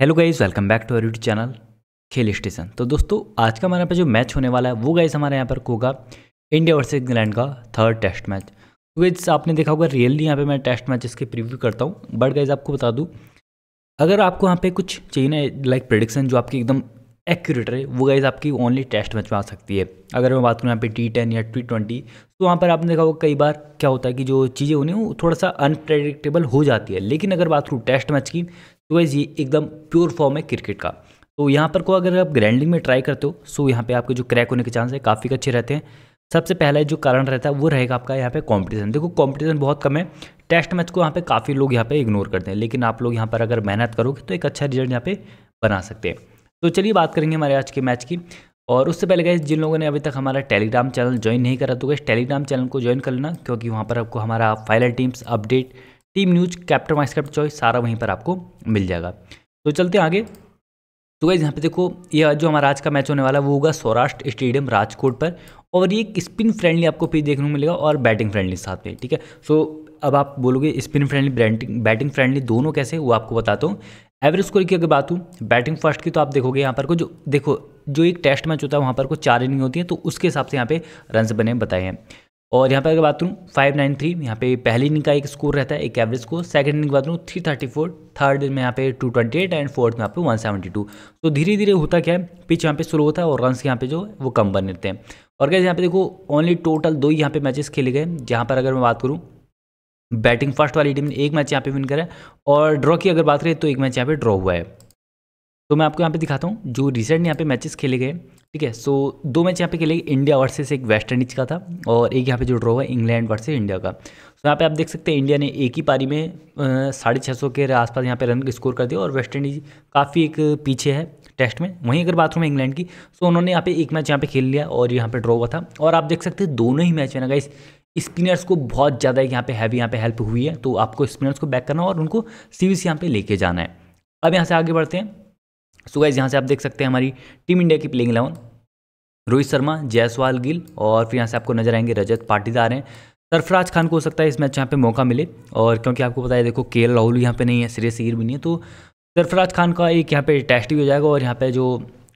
hello guys welcome back to our YouTube channel Khel station तो दोस्तों आज का हमारे यहाँ पर जो मैच होने वाला है वो गाइज हमारे यहाँ पर होगा इंडिया वर्सेस इंग्लैंड का थर्ड टेस्ट मैच तो गाइज आपने देखा होगा रियली यहाँ पे मैं टेस्ट मैच इसके प्रीव्यू करता हूँ बट गाइज आपको बता दूँ अगर आपको यहाँ पे कुछ चाहिए ना लाइक प्रडिक्शन जो आपकी एकदम एक्यूरेट रहे वो गाइज आपकी ओनली टेस्ट मैच में आ सकती है अगर मैं बात करूँ यहाँ पे टी टेन या टी ट्वेंटी तो वहाँ पर आपने देखा होगा कई बार क्या होता है कि जो चीज़ें होनी वो थोड़ा सा अनप्रेडिक्टेबल हो जाती है लेकिन अगर बात करूँ टेस्ट मैच की तो वैसे ये एकदम प्योर फॉर्म है क्रिकेट का तो यहाँ पर को अगर आप ग्रैंडिंग में ट्राई करते हो सो यहाँ पे आपके जो क्रैक होने के चांस है काफ़ी अच्छे रहते हैं सबसे पहला जो कारण रहता है वो रहेगा आपका यहाँ पे कंपटीशन देखो कंपटीशन बहुत कम है टेस्ट मैच को यहाँ पे काफ़ी लोग यहाँ पे इग्नोर करते हैं लेकिन आप लोग यहाँ पर अगर मेहनत करोगे तो एक अच्छा रिजल्ट यहाँ पे बना सकते हैं तो चलिए बात करेंगे हमारे आज के मैच की और उससे पहले गए जिन लोगों ने अभी तक हमारा टेलीग्राम चैनल ज्वाइन नहीं करा तो गए टेलीग्राम चैनल को ज्वाइन कर लेना क्योंकि वहाँ पर आपको हमारा final teams update team news captain vice captain choice सारा वहीं पर आपको मिल जाएगा तो चलते हैं आगे तो गाइज यहाँ पे देखो ये जो हमारा आज का मैच होने वाला है वो होगा सौराष्ट्र स्टेडियम राजकोट पर और ये एक स्पिन फ्रेंडली आपको पेज देखने को मिलेगा और बैटिंग फ्रेंडली साथ में ठीक है सो अब आप बोलोगे spin friendly batting batting friendly दोनों कैसे वो आपको बताता हूँ एवरेज स्कोर की अगर बात हूँ बैटिंग फर्स्ट की तो आप देखोगे यहाँ पर को जो देखो जो एक टेस्ट मैच होता है वहाँ पर को चार इनिंग होती है तो उसके हिसाब से यहाँ पे रन बने बताए हैं और यहाँ पर अगर बात करूँ फाइव नाइन थ्री यहाँ पे पहली इनिंग का एक स्कोर रहता है एक एवरेज स्कोर सेकंड इनिंग की बात करूँ थ्री थर्टी फोर थर्ड में यहाँ पे two twenty eight and fourth में यहाँ पे वन सेवेंटी टू तो धीरे धीरे होता क्या है पिच यहाँ पे स्लो होता है और रनस यहाँ पे जो वो कम बन रहते हैं और क्या यहाँ पे देखो ओनली टोटल दो ही यहाँ पे मैचेस खेले गए जहाँ पर अगर मैं बात करूँ बैटिंग फर्स्ट वाली टीम ने एक मैच यहाँ पे विन करा है और ड्रॉ की अगर बात करें तो एक मैच यहाँ पे ड्रॉ हुआ है तो मैं आपको यहाँ पे दिखाता हूँ जो रिसेंट यहाँ पे मैचेस खेले गए ठीक है सो दो मैच यहाँ पे खेले गए इंडिया वर्सेस एक वेस्ट इंडीज का था और एक यहाँ पे जो ड्रॉ हुआ इंग्लैंड वर्सेस इंडिया का सो यहाँ पे आप देख सकते हैं इंडिया ने एक ही पारी में साढ़े छः सौ के आसपास यहाँ पे रन स्कोर कर दिया और वेस्ट इंडीज काफ़ी एक पीछे है टेस्ट में वहीं अगर बात करूँ इंग्लैंड की सो उन्होंने यहाँ पे एक मैच यहाँ पे खेल लिया और यहाँ पे ड्रॉ हुआ था और आप देख सकते हैं दोनों ही मैच में ना गाइस स्पिनर्स को बहुत ज़्यादा यहाँ पे हैवी यहाँ पे हेल्प हुई है तो आपको स्पिनर्स को बैक करना और उनको सीरीज यहाँ पे लेके जाना है अब यहाँ से आगे बढ़ते हैं सो गाइज यहाँ से आप देख सकते हैं हमारी टीम इंडिया की प्लेइंग इलेवन रोहित शर्मा जयसवाल गिल और फिर यहाँ से आपको नजर आएंगे रजत पाटीदार हैं सरफराज खान को हो सकता है इस मैच यहाँ पे मौका मिले और क्योंकि आपको पता है देखो के एल राहुल यहाँ पे नहीं है सिरे सीर भी नहीं है तो सरफराज खान का एक यहाँ पे टेस्ट भी हो जाएगा और यहाँ पे जो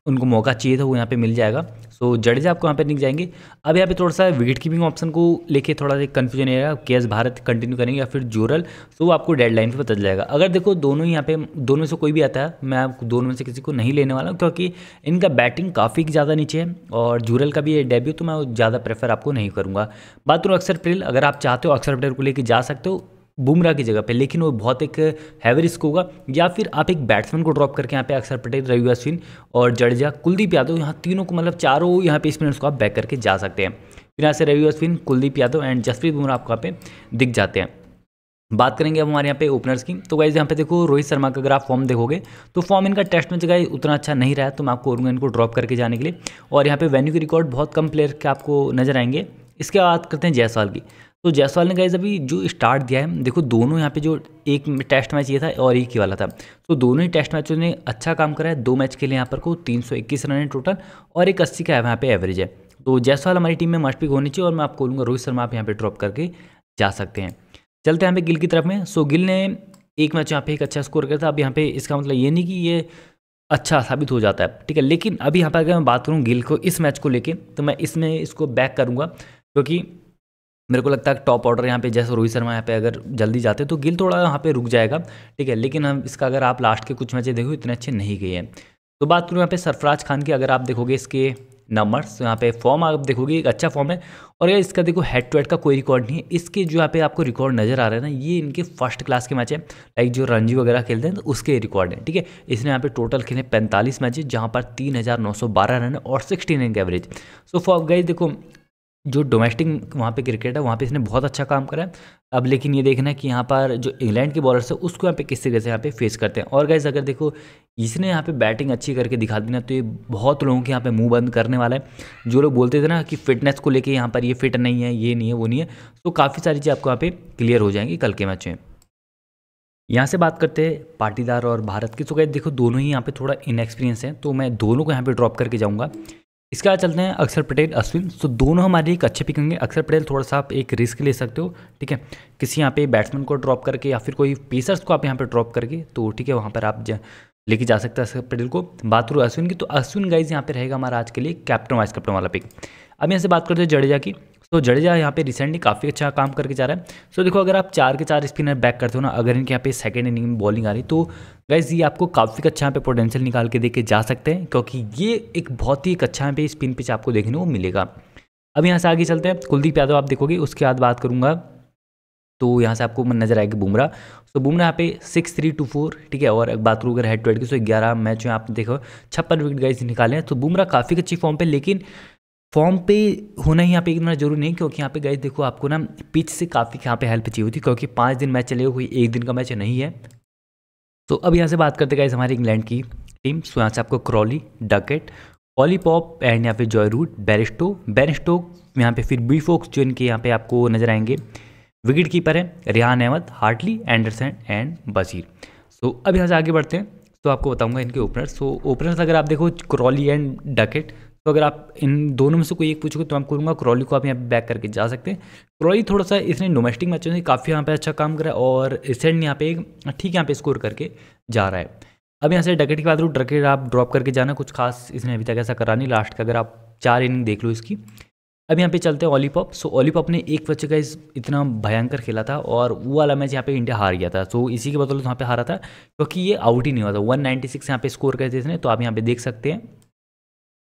उनको मौका चाहिए था वो यहाँ पे मिल जाएगा सो जडेजा आपको यहाँ पे निक जाएंगे अब यहाँ पे थोड़ा सा विकेट कीपिंग ऑप्शन को लेके थोड़ा सा कन्फ्यूजन रहेगा के एस भारत कंटिन्यू करेंगे या फिर जोरल सो आपको डेडलाइन पे पता जाएगा अगर देखो दोनों ही यहाँ पे दोनों से कोई भी आता है मैं आपको दोनों में से किसी को नहीं लेने वाला हूँ क्योंकि इनका बैटिंग काफ़ी ज़्यादा नीचे है और जूरल का भी ये डेब्यू तो मैं ज़्यादा प्रेफर आपको नहीं करूँगा बात करूँ अक्सर पटेल अगर आप चाहते हो अक्सर पटेल को लेकर जा सकते हो बुमराह की जगह पे लेकिन वो बहुत एक हैवी रिस्क होगा या फिर आप एक बैट्समैन को ड्रॉप करके यहाँ पे अक्षर पटेल रवि अश्विन और जडेजा कुलदीप यादव यहाँ तीनों को मतलब चारों यहाँ पे स्पिनर्स को आप बैक करके जा सकते हैं फिर यहाँ से रवि अश्विन कुलदीप यादव एंड जसप्रीत बुमराह आपको यहाँ पे दिख जाते हैं बात करेंगे अब हमारे यहाँ पे ओपनर्स की तो वैसे यहाँ पे देखो रोहित शर्मा का अगर आप फॉर्म देखोगे तो फॉर्म इनका टेस्ट में जगह उतना अच्छा नहीं रहा है तो मैं आपको करूँगा इनको ड्रॉप करके जाने के लिए और यहाँ पे वेन्यू के रिकॉर्ड बहुत कम प्लेयर के आपको नजर आएंगे इसके बाद करते हैं जयसवाल की तो जयसवाल ने गाइज अभी जो स्टार्ट दिया है देखो दोनों यहाँ पे जो एक टेस्ट मैच ये था और एक ही वाला था तो दोनों ही टेस्ट मैचों ने अच्छा काम करा है दो मैच के लिए यहाँ पर को 321 रन है टोटल और एक अस्सी का यहाँ पे एवरेज है तो जयसवाल हमारी टीम में मस्ट पिक होनी चाहिए और मैं आपको बोलूँगा रोहित शर्मा आप यहाँ पर ड्रॉप करके जा सकते हैं चलते हैं यहाँ पे गिल की तरफ में सो गिल ने एक मैच यहाँ पे एक अच्छा स्कोर किया था अब यहाँ पे इसका मतलब ये नहीं कि ये अच्छा साबित हो जाता है ठीक है लेकिन अभी यहाँ पर अगर मैं बात करूँ गिल को इस मैच को लेकर तो मैं इसमें इसको बैक करूँगा क्योंकि मेरे को लगता है टॉप ऑर्डर यहाँ पे जैसे रोहित शर्मा यहाँ पे अगर जल्दी जाते तो गिल थोड़ा यहाँ पे रुक जाएगा ठीक है लेकिन हम इसका अगर आप लास्ट के कुछ मैचें देखो इतने अच्छे नहीं गए हैं तो बात करूँ यहाँ पे सरफराज खान की अगर आप देखोगे इसके नंबर्स यहाँ पे फॉर्म आप देखोगे एक अच्छा फॉर्म है और यार इसका देखो हेड टू हेड का कोई रिकॉर्ड नहीं है इसके जो यहाँ पे आपको रिकॉर्ड नजर आ रहा है ना ये इनके फर्स्ट क्लास के मैच है लाइक जो रणजी वगैरह खेलते हैं तो उसके रिकॉर्ड है ठीक है इसने यहाँ पे टोटल खेले पैंतालीस मैचेज जहाँ पर तीन रन और sixty nine average so far गई देखो जो डोमेस्टिक वहाँ पे क्रिकेट है वहाँ पे इसने बहुत अच्छा काम करा है अब लेकिन ये देखना है कि यहाँ पर जो इंग्लैंड के बॉलर्स है उसको यहाँ पे किस तरीके से यहाँ पे फेस करते हैं और गैस अगर देखो इसने यहाँ पे बैटिंग अच्छी करके दिखा दी ना तो ये बहुत लोगों के यहाँ पे मुंह बंद करने वाला है जो लोग बोलते थे ना कि फिटनेस को लेकर यहाँ पर ये फिट नहीं है ये नहीं है वो नहीं है तो काफ़ी सारी चीज़ आपको यहाँ पे क्लियर हो जाएंगी कल के मैच में यहाँ से बात करते हैं पाटीदार और भारत की तो गए देखो दोनों ही यहाँ पे थोड़ा इनएक्सपीरियंस है तो मैं दोनों को यहाँ पे ड्रॉप करके जाऊँगा इसके बाद चलते हैं अक्षर पटेल अश्विन सो दोनों हमारे एक अच्छे पिक होंगे अक्षर पटेल थोड़ा सा आप एक रिस्क ले सकते हो ठीक है किसी यहाँ पे बैट्समैन को ड्रॉप करके या फिर कोई पेसर्स को आप यहाँ पे ड्रॉप करके तो ठीक है वहाँ पर आप लेके जा सकते हैं अक्षर पटेल को बात करूँ अश्विन की तो अश्विन गाइज यहाँ पर रहेगा हमारा आज के लिए कैप्टन वाइस कैप्टन वाला पिक अब यहाँ से बात करते हैं जडेजा की तो जडेजा यहाँ पे रिसेंटली काफ़ी अच्छा काम करके जा रहा है सो देखो अगर आप चार के चार स्पिनर बैक करते हो ना अगर इनके यहाँ पे सेकेंड इनिंग में बॉलिंग आ रही तो गैस ये आपको काफ़ी अच्छा यहाँ पे पोटेंशियल निकाल के देके जा सकते हैं क्योंकि ये एक बहुत ही एक अच्छा यहाँ पे स्पिन पिच आपको देखने को मिलेगा अब यहाँ से आगे चलते हैं कुलदीप यादव आप देखोगे उसके बाद बात करूँगा तो यहाँ से आपको नजर आएगी बुमरा तो बुमरा यहाँ पे सिक्स थ्री टू फोर ठीक है और बात करूँ अगर हेड टू हेड की सो ग्यारह मैच में आप देखो छप्पन विकेट गाइज निकाले हैं तो बुमरा काफ़ी अच्छी फॉर्म पे लेकिन फॉर्म पे होना ही यहाँ पे इतना जरूरी नहीं क्योंकि यहाँ पे गए देखो आपको ना पिच से काफ़ी यहाँ पे हेल्प चाहिए होती क्योंकि पाँच दिन मैच हुए कोई एक दिन का मैच नहीं है तो अब यहाँ से बात करते गए हमारी इंग्लैंड की टीम सो यहाँ से आपको क्रॉली डकेट पॉलीपॉप एंड यहाँ पे जॉय रूट बैरिस्टो बैरिस्टो यहाँ पे फिर बी फोक्स जो इनके यहाँ पे आपको नजर आएंगे विकेट कीपर हैं Rehan Ahmed Hartley Anderson and Bashir so अब यहाँ से आगे बढ़ते हैं तो आपको बताऊंगा इनके ओपनर सो ओपनर्स अगर आप देखो क्रॉली एंड डकेट तो अगर आप इन दोनों में से कोई एक पूछोगे तो मैं करूँगा क्रॉली को आप यहाँ बैक करके जा सकते हैं क्रॉली थोड़ा सा इसने डोमेस्टिक मैचों से काफ़ी यहाँ पे अच्छा काम करा और रिसेंट यहाँ पे ठीक यहाँ पे स्कोर करके जा रहा है अब यहाँ से डकेट के बाद रू डकेट आप ड्रॉप करके जाना कुछ खास इसने अभी तक ऐसा करा नहीं लास्ट का अगर आप चार इनिंग देख लो इसकी अब यहाँ पे चलते हैं ऑलीपॉप सो ऑलीपॉप ने एक बच्चे का इस इतना भयंकर खेला था और वो वाला मैच यहाँ पे इंडिया हार गया था सो इसी के बदौलत वहाँ पे हारा था क्योंकि ये आउट ही नहीं हुआ था 196 यहाँ पे स्कोर करते थे तो आप यहाँ पे देख सकते हैं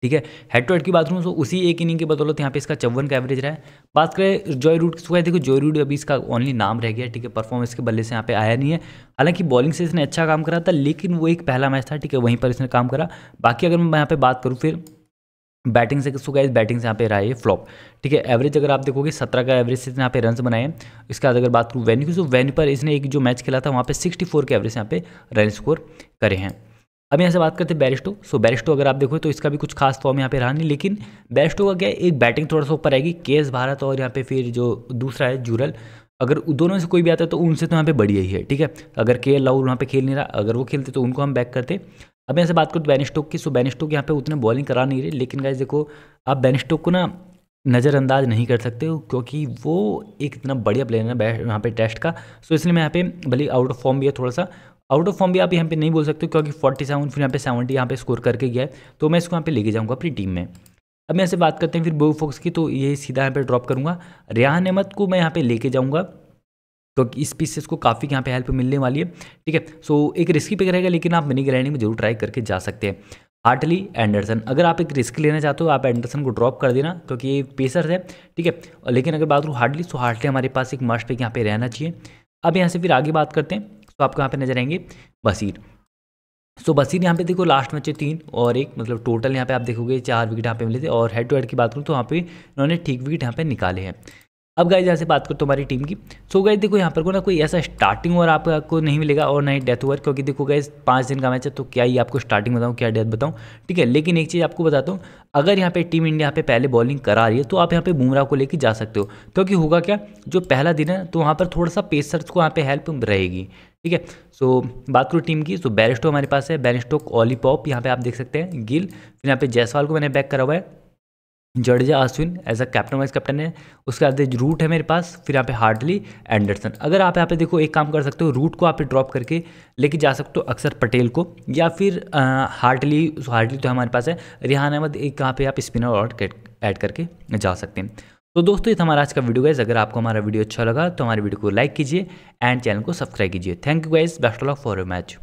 ठीक है हेड टू हेड की बात करूँ तो उसी एक इनिंग के बदौलत यहाँ पे इसका चौवन का एवरेज रहा है बात करें जॉय रूट की सुखाई तो देखो जॉय रूट अभी इसका ओनली नाम रह गया ठीक है परफॉर्मेंस के बल्ले से यहाँ पे आया नहीं है हालांकि बॉलिंग से इसने अच्छा काम करा था लेकिन वो एक पहला मैच था ठीक है वहीं पर इसने काम करा बाकी अगर मैं यहाँ पर बात करूँ फिर बैटिंग से सो गाइज बैटिंग से यहाँ पे रहा है फ्लॉप ठीक है एवरेज अगर आप देखोगे सत्रह का एवरेज से यहाँ पे रन बनाए हैं इसके बाद अगर बात करूँ वेन्यू की तो वेन्यू पर इसने एक जो मैच खेला था वहाँ पे सिक्सटी फोर के एवरेज यहाँ पे रन स्कोर करे हैं अब यहाँ से बात करते हैं बैरिस्टो सो बैरिस्टो अगर आप देखो तो इसका भी कुछ खास फॉर्म यहाँ पे रहा नहीं लेकिन बैरिस्टो का क्या एक बैटिंग थोड़ा सा ऊपर आएगी के एस भारत और यहाँ पे फिर जो दूसरा है जूरल अगर दोनों से कोई भी आता है तो उनसे तो यहाँ पे बढ़िया ही है ठीक है अगर के एल राहुल वहाँ पे खेल नहीं रहा अगर वो खेलते तो उनको हम बैक करते अब यहाँ से बात करते बैनिस्टोक की सो बैनिस्टोक यहाँ पे उतने बॉलिंग करा नहीं रही लेकिन गाइज देखो आप बैनिस्टोक को ना नज़रअंदाज नहीं कर सकते हो क्योंकि वो एक इतना बढ़िया प्लेयर है यहाँ पे टेस्ट का सो इसलिए मैं यहाँ पे भले आउट ऑफ फॉर्म भी है थोड़ा सा आउट ऑफ फॉर्म भी आप यहाँ पे नहीं बोल सकते क्योंकि फोर्टी सेवन फिर यहाँ पे सेवेंटी यहाँ पे स्कोर करके गया है तो मैं इसको यहाँ पे लेके जाऊँगा अपनी टीम में अब यहाँ से बात करते हैं फिर बो फोक्स की तो ये सीधा यहाँ पे ड्रॉप करूँगा रेहान अहमद को मैं यहाँ पे लेके जाऊँगा क्योंकि तो इस पीस से इसको काफ़ी यहाँ पे हेल्प मिलने वाली है ठीक है सो एक रिस्की पिक रहेगा लेकिन आप मनी ग्राइंडिंग में जरूर ट्राई करके जा सकते हैं हार्टली एंडरसन अगर आप एक रिस्क लेना चाहते हो आप एंडरसन को ड्रॉप कर देना क्योंकि ये पेसर है ठीक है लेकिन अगर बात करूँ हार्डली तो हार्डली हमारे पास एक मार्च पे यहाँ पे रहना चाहिए अब यहाँ से फिर आगे बात करते हैं तो आपको यहाँ पे नजर आएंगे बसीर सो बसीर यहाँ पे देखो लास्ट में अच्छे तीन और एक मतलब टोटल यहाँ पे आप देखोगे चार विकेट यहाँ पे मिले थे और हेड टू हेड की बात करूँ तो वहाँ पे इन्होंने ठीक विकेट यहाँ पे निकाले हैं अब गाइज यहाँ से बात करो तुम्हारी टीम की सो so गाइज देखो यहाँ पर को ना कोई ऐसा स्टार्टिंग और आपको नहीं मिलेगा और नहीं ही डेथ ओवर क्योंकि देखो गाइज पाँच दिन का मैच है तो क्या ही आपको स्टार्टिंग बताऊँ क्या डेथ बताऊँ ठीक है लेकिन एक चीज़ आपको बताता हूँ अगर यहाँ पे टीम इंडिया यहाँ पे पहले बॉलिंग करा रही है तो आप यहाँ पे बुमराह को लेकर जा सकते हो क्योंकि होगा क्या जो पहला दिन है तो वहाँ पर थोड़ा सा पेसर्स को वहाँ पे हेल्प रहेगी ठीक है सो बात करूँ टीम की सो बैरिस्टो हमारे पास है बैरिस्टो ऑलीपॉप यहाँ पे आप देख सकते हैं गिल फिर यहाँ पे जायसवाल को मैंने बैक करा हुआ है Jadeja Ashwin as a captain vice captain है उसके बाद रूट है मेरे पास फिर यहाँ पे हार्डली एंडरसन अगर आप यहाँ पे देखो एक काम कर सकते हो रूट को आप ड्रॉप करके लेके जा सकते हो अक्सर पटेल को या फिर हार्डली हार्डली तो हमारे पास है रिहान अहमद एक कहाँ पे आप स्पिनर और ऐड करके जा सकते हैं तो दोस्तों ये हमारा आज का वीडियो गाइज अगर आपको हमारा वीडियो अच्छा लगा तो हमारे वीडियो को लाइक कीजिए एंड चैनल को सब्सक्राइब कीजिए thank you guys best luck for your match